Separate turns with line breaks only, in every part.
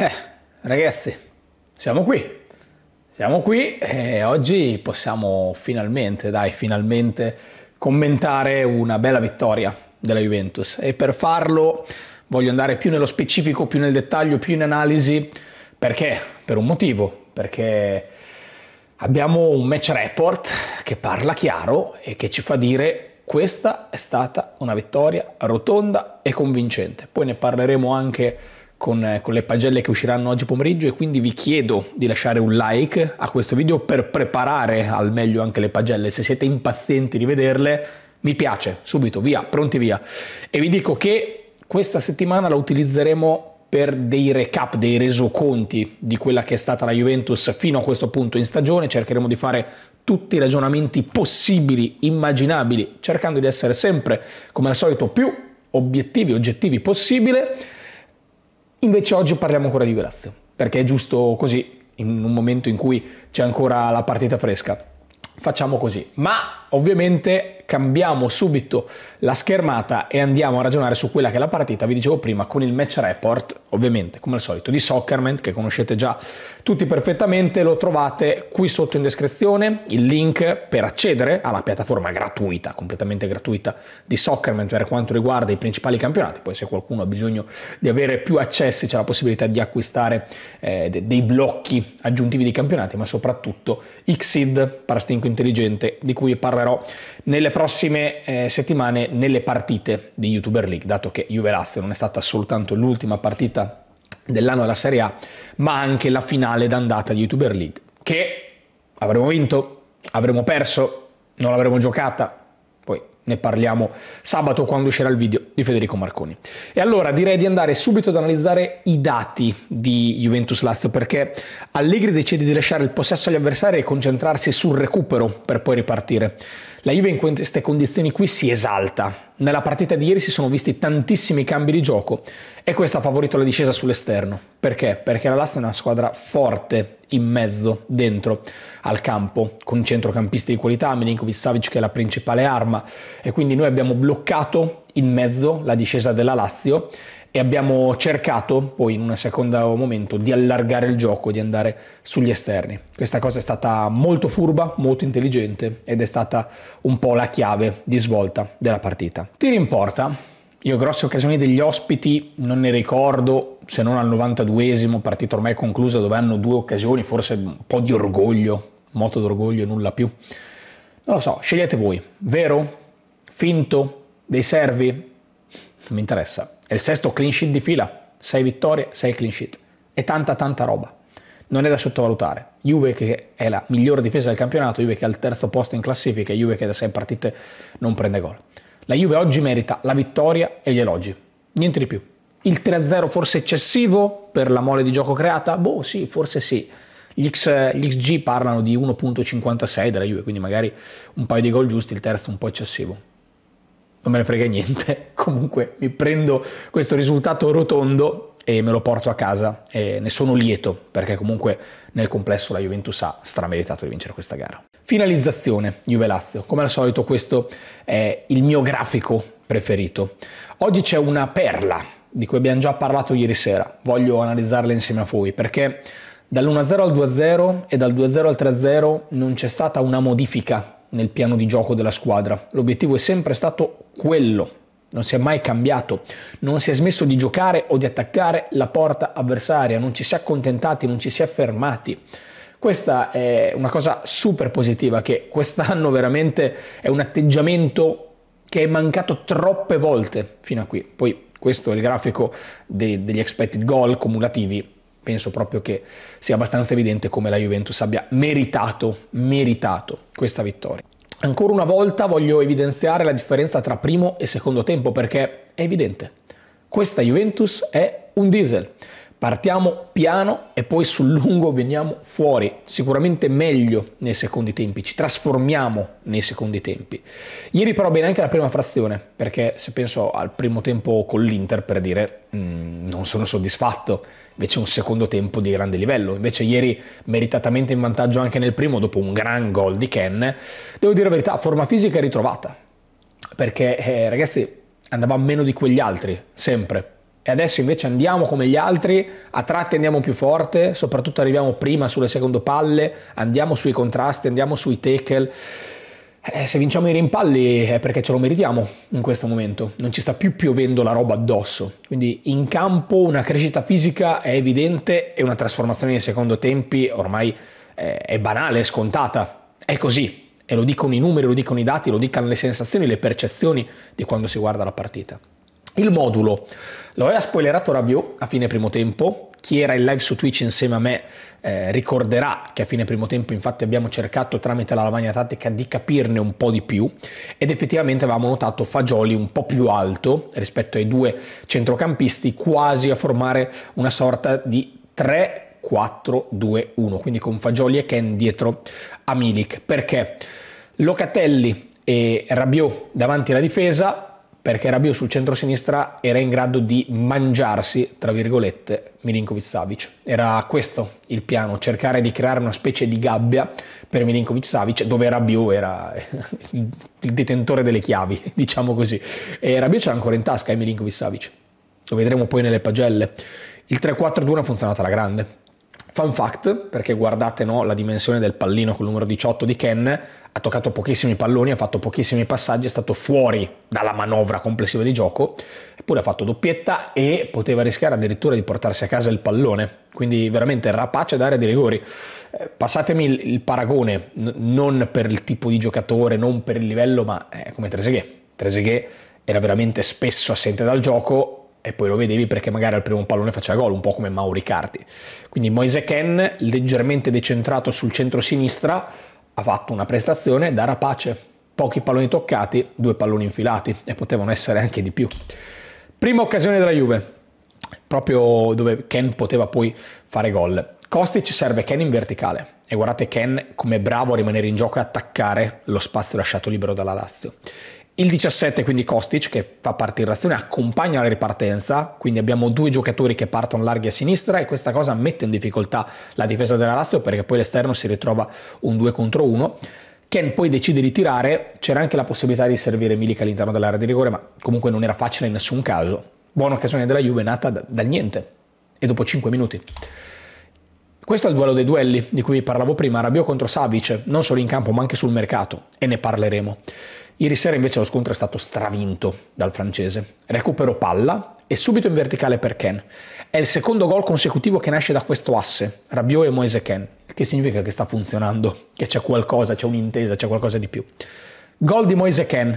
Eh, ragazzi, siamo qui. Siamo qui e oggi possiamo finalmente, dai, finalmente commentare una bella vittoria della Juventus e per farlo voglio andare più nello specifico, più nel dettaglio, più in analisi perché? Per un motivo, perché abbiamo un match report che parla chiaro e che ci fa dire questa è stata una vittoria rotonda e convincente. Poi ne parleremo anche con, eh, con, le pagelle che usciranno oggi pomeriggio e quindi vi chiedo di lasciare un like a questo video per preparare al meglio anche le pagelle. Se siete impazienti di vederle, mi piace, subito, via, pronti via. E vi dico che questa settimana la utilizzeremo per dei recap, dei resoconti di quella che è stata la Juventus fino a questo punto in stagione. Cercheremo di fare tutti i ragionamenti possibili, immaginabili, cercando di essere sempre, come al solito, più obiettivi, oggettivi possibile. Invece oggi parliamo ancora di Grazia, perché è giusto così, in un momento in cui c'è ancora la partita fresca. Facciamo così, ma ovviamente cambiamo subito la schermata e andiamo a ragionare su quella che è la partita, vi dicevo prima, con il match report, ovviamente come al solito, di Soccerman, che conoscete già tutti perfettamente, lo trovate qui sotto in descrizione, il link per accedere alla piattaforma gratuita, completamente gratuita di Soccerman per quanto riguarda i principali campionati, poi se qualcuno ha bisogno di avere più accessi c'è la possibilità di acquistare eh, dei blocchi aggiuntivi di campionati, ma soprattutto Xid, parastinco intelligente, di cui parlerò nelle prossime prossime eh, settimane nelle partite di YouTuber League, dato che Juve Lazio non è stata soltanto l'ultima partita dell'anno della Serie A, ma anche la finale d'andata di YouTuber League, che avremo vinto, avremo perso, non l'avremo giocata, poi ne parliamo sabato quando uscirà il video di Federico Marconi. E allora direi di andare subito ad analizzare i dati di Juventus Lazio perché Allegri decide di lasciare il possesso agli avversari e concentrarsi sul recupero per poi ripartire. La Juve in queste condizioni qui si esalta. Nella partita di ieri si sono visti tantissimi cambi di gioco e questo ha favorito la discesa sull'esterno. Perché? Perché la Lazio è una squadra forte in mezzo, dentro, al campo, con centrocampisti di qualità, Milinkovic Savic che è la principale arma e quindi noi abbiamo bloccato in mezzo la discesa della Lazio e abbiamo cercato poi in un secondo momento di allargare il gioco, di andare sugli esterni. Questa cosa è stata molto furba, molto intelligente ed è stata un po' la chiave di svolta della partita. Ti rimporta? io grosse occasioni degli ospiti non ne ricordo, se non al 92esimo, partita ormai conclusa dove hanno due occasioni, forse un po' di orgoglio, moto d'orgoglio e nulla più. Non lo so, scegliete voi, vero? Finto? Dei servi? Non mi interessa è il sesto clean sheet di fila, 6 vittorie, 6 clean sheet. È tanta tanta roba. Non è da sottovalutare. Juve che è la migliore difesa del campionato, Juve che è al terzo posto in classifica, Juve che da 6 partite non prende gol. La Juve oggi merita la vittoria e gli elogi. Niente di più. Il 3-0 forse eccessivo per la mole di gioco creata? Boh sì, forse sì. Gli, X, gli XG parlano di 1.56 della Juve, quindi magari un paio di gol giusti, il terzo un po' eccessivo non me ne frega niente, comunque mi prendo questo risultato rotondo e me lo porto a casa e ne sono lieto perché comunque nel complesso la Juventus ha strameritato di vincere questa gara. Finalizzazione Juve-Lazio, come al solito questo è il mio grafico preferito. Oggi c'è una perla di cui abbiamo già parlato ieri sera, voglio analizzarla insieme a voi perché dall'1-0 al 2-0 e dal 2-0 al 3-0 non c'è stata una modifica nel piano di gioco della squadra. L'obiettivo è sempre stato quello, non si è mai cambiato, non si è smesso di giocare o di attaccare la porta avversaria, non ci si è accontentati, non ci si è fermati. Questa è una cosa super positiva che quest'anno veramente è un atteggiamento che è mancato troppe volte fino a qui. Poi questo è il grafico de degli expected goal cumulativi penso proprio che sia abbastanza evidente come la Juventus abbia meritato, meritato questa vittoria. Ancora una volta voglio evidenziare la differenza tra primo e secondo tempo perché è evidente. Questa Juventus è un diesel. Partiamo piano e poi sul lungo veniamo fuori, sicuramente meglio nei secondi tempi, ci trasformiamo nei secondi tempi. Ieri però bene anche la prima frazione, perché se penso al primo tempo con l'Inter per dire mh, mm, non sono soddisfatto, invece un secondo tempo di grande livello, invece ieri meritatamente in vantaggio anche nel primo dopo un gran gol di Ken, devo dire la verità, forma fisica è ritrovata, perché eh, ragazzi andava meno di quegli altri, sempre e adesso invece andiamo come gli altri, a tratti andiamo più forte, soprattutto arriviamo prima sulle secondo palle, andiamo sui contrasti, andiamo sui tackle. Eh, se vinciamo i rimpalli è perché ce lo meritiamo in questo momento, non ci sta più piovendo la roba addosso. Quindi in campo una crescita fisica è evidente e una trasformazione nei secondo tempi ormai eh, è banale, è scontata. È così, e lo dicono i numeri, lo dicono i dati, lo dicono le sensazioni, le percezioni di quando si guarda la partita. Il modulo lo aveva spoilerato Rabiot a fine primo tempo, chi era in live su Twitch insieme a me eh, ricorderà che a fine primo tempo infatti abbiamo cercato tramite la lavagna tattica di capirne un po' di più ed effettivamente avevamo notato Fagioli un po' più alto rispetto ai due centrocampisti quasi a formare una sorta di 3-4-2-1 quindi con Fagioli e Ken dietro a Milik perché Locatelli e Rabiot davanti alla difesa perché Rabiot sul centro-sinistra era in grado di mangiarsi, tra virgolette, Milinkovic Savic. Era questo il piano, cercare di creare una specie di gabbia per Milinkovic Savic, dove Rabiot era il detentore delle chiavi, diciamo così. E Rabiot c'era ancora in tasca, e eh, Milinkovic Savic. Lo vedremo poi nelle pagelle. Il 3-4-2 ha funzionato alla grande Fun fact, perché guardate no, la dimensione del pallino col numero 18 di Ken, ha toccato pochissimi palloni, ha fatto pochissimi passaggi, è stato fuori dalla manovra complessiva di gioco, eppure ha fatto doppietta e poteva rischiare addirittura di portarsi a casa il pallone, quindi veramente rapace d'area di rigori. Eh, passatemi il, paragone, non per il tipo di giocatore, non per il livello, ma è eh, come Trezeguet. Trezeguet era veramente spesso assente dal gioco, e poi lo vedevi perché magari al primo pallone faceva gol, un po' come Mauri Carti. Quindi Moise Ken, leggermente decentrato sul centro-sinistra, ha fatto una prestazione da rapace. Pochi palloni toccati, due palloni infilati e potevano essere anche di più. Prima occasione della Juve, proprio dove Ken poteva poi fare gol. Kostic serve Ken in verticale e guardate Ken come bravo a rimanere in gioco e attaccare lo spazio lasciato libero dalla Lazio. Il 17 quindi Kostic che fa parte in razione, accompagna la ripartenza, quindi abbiamo due giocatori che partono larghi a sinistra e questa cosa mette in difficoltà la difesa della Lazio perché poi l'esterno si ritrova un 2 contro 1. Ken poi decide di tirare, c'era anche la possibilità di servire Milik all'interno dell'area di rigore, ma comunque non era facile in nessun caso. Buona occasione della Juve nata da, dal niente e dopo 5 minuti. Questo è il duello dei duelli di cui vi parlavo prima, Rabio contro Savic, non solo in campo ma anche sul mercato e ne parleremo. Ieri sera invece lo scontro è stato stravinto dal francese. Recupero palla e subito in verticale per Ken. È il secondo gol consecutivo che nasce da questo asse, Rabiot e Moise Ken, che significa che sta funzionando, che c'è qualcosa, c'è un'intesa, c'è qualcosa di più. Gol di Moise Ken,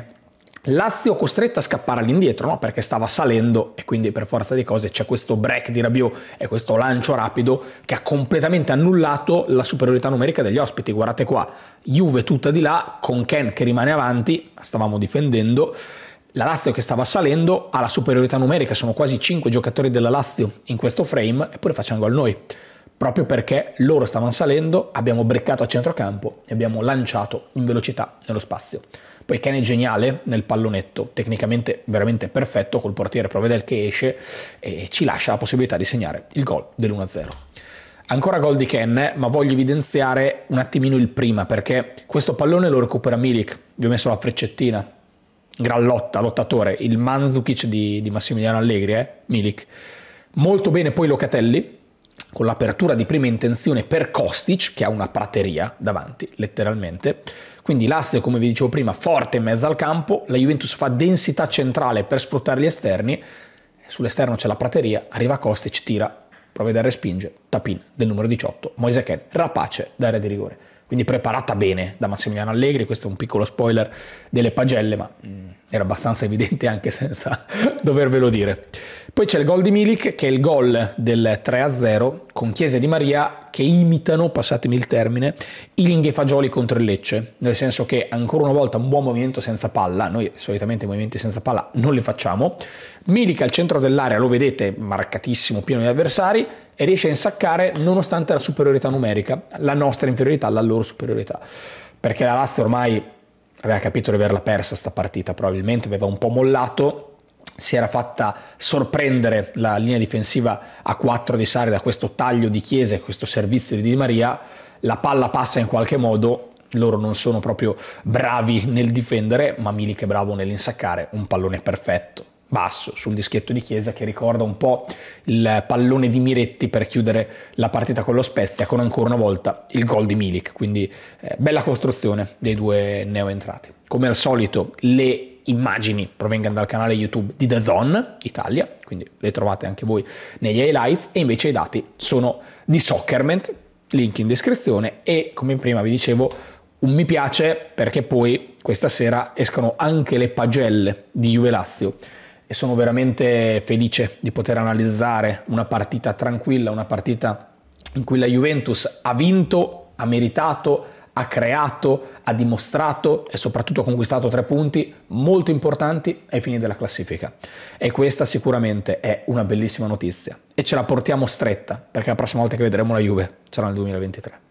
Lazio costretta a scappare all'indietro, no? perché stava salendo e quindi per forza di cose c'è questo break di Rabiot e questo lancio rapido che ha completamente annullato la superiorità numerica degli ospiti. Guardate qua, Juve tutta di là, con Ken che rimane avanti, stavamo difendendo, la Lazio che stava salendo ha la superiorità numerica, sono quasi 5 giocatori della Lazio in questo frame, eppure facciamo gol noi proprio perché loro stavano salendo, abbiamo breccato a centrocampo e abbiamo lanciato in velocità nello spazio. Poi Kane è geniale nel pallonetto, tecnicamente veramente perfetto, col portiere Provedel che esce e ci lascia la possibilità di segnare il gol dell'1-0. Ancora gol di Ken, ma voglio evidenziare un attimino il prima, perché questo pallone lo recupera Milik, vi ho messo la freccettina, gran lotta, lottatore, il Manzukic di, di Massimiliano Allegri, eh? Milik. Molto bene poi Locatelli, con l'apertura di prima intenzione per Kostic, che ha una prateria davanti, letteralmente. Quindi Lazio, come vi dicevo prima, forte in mezzo al campo, la Juventus fa densità centrale per sfruttare gli esterni, sull'esterno c'è la prateria, arriva Kostic, tira, provvede a respinge, tapin del numero 18, Moise Ken, rapace d'area di rigore quindi preparata bene da Massimiliano Allegri, questo è un piccolo spoiler delle pagelle, ma mm, era abbastanza evidente anche senza dovervelo dire. Poi c'è il gol di Milik, che è il gol del 3-0 con Chiesa di Maria che imitano, passatemi il termine, Iling e Fagioli contro il Lecce, nel senso che ancora una volta un buon movimento senza palla, noi solitamente i movimenti senza palla non li facciamo, Milik al centro dell'area, lo vedete, marcatissimo, pieno di avversari, e riesce a insaccare nonostante la superiorità numerica, la nostra inferiorità la loro superiorità. Perché la Lazio ormai aveva capito di averla persa sta partita, probabilmente aveva un po' mollato, si era fatta sorprendere la linea difensiva a 4 di Sari da questo taglio di Chiesa e questo servizio di Di Maria, la palla passa in qualche modo, loro non sono proprio bravi nel difendere, ma Milik è bravo nell'insaccare un pallone perfetto basso sul dischetto di Chiesa che ricorda un po' il pallone di Miretti per chiudere la partita con lo Spezia con ancora una volta il gol di Milik, quindi eh, bella costruzione dei due neoentrati. Come al solito le immagini provengono dal canale YouTube di The Zone Italia, quindi le trovate anche voi negli highlights e invece i dati sono di Soccerment, link in descrizione e come prima vi dicevo un mi piace perché poi questa sera escono anche le pagelle di Juve Lazio e sono veramente felice di poter analizzare una partita tranquilla, una partita in cui la Juventus ha vinto, ha meritato, ha creato, ha dimostrato e soprattutto ha conquistato tre punti molto importanti ai fini della classifica. E questa sicuramente è una bellissima notizia e ce la portiamo stretta perché la prossima volta che vedremo la Juve sarà nel 2023.